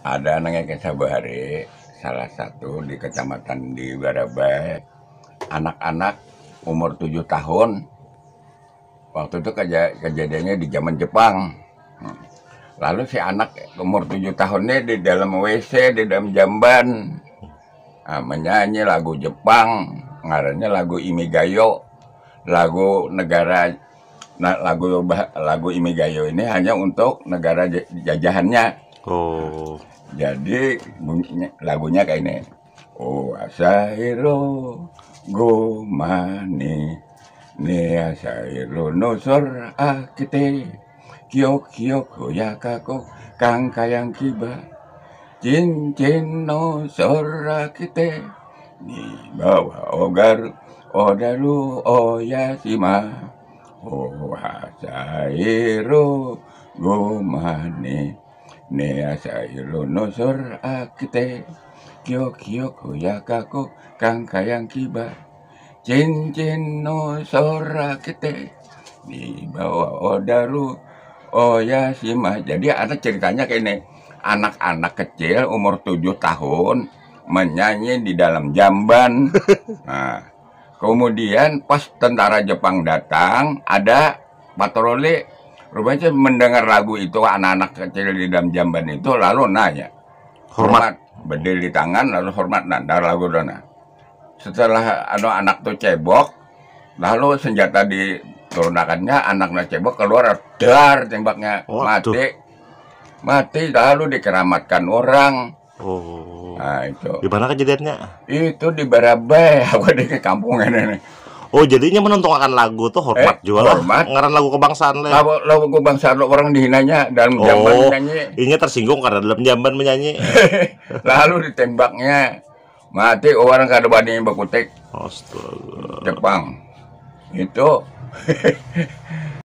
ada anaknya bahari salah satu di kecamatan di Barabai anak-anak umur tujuh tahun waktu itu kej kejadiannya di zaman Jepang hmm. lalu si anak umur tujuh tahunnya di dalam WC di dalam jamban nah, menyanyi lagu Jepang ngarannya lagu Imigayo lagu negara nah, lagu lagu Imigayo ini hanya untuk negara jajahannya Oh. Jadi bunyinya, lagunya kayak ini. Oh asairo gomani ne asairo nosor akite kiok kiok ya kako kang kayang kiba cincin nosor akite ni bawa ogar odaru oyasima oh asairo gomani Nea sailo nosor akite Kyo kyo kaku kang kayang kiba Cincin nosor akite Dibawa odaru Oya simah Jadi ada ceritanya kayak ini Anak-anak kecil umur tujuh tahun Menyanyi di dalam jamban Nah Kemudian pas tentara Jepang datang, ada patroli Rupanya mendengar lagu itu anak-anak kecil di dalam jamban itu lalu nanya. Hormat. hormat. Berdiri di tangan lalu hormat nanda lagu dona. Nah. Setelah ada anu, anak tuh cebok, lalu senjata diturunkannya anaknya cebok keluar dar tembaknya oh, mati. Tuh. Mati lalu dikeramatkan orang. Oh. Nah, itu. Di mana kejadiannya? Itu di Barabai, aku di kampung ini. Oh jadinya menentukan lagu tuh hormat eh, jual hormat. ngaran lagu kebangsaan lah. Ya. Lagu, lagu kebangsaan lo orang dihinanya dan oh, jamban menyanyi. Ini tersinggung karena dalam jamban menyanyi. Lalu ditembaknya mati oh, orang kada badinya bakutek. Astaga. Jepang. Itu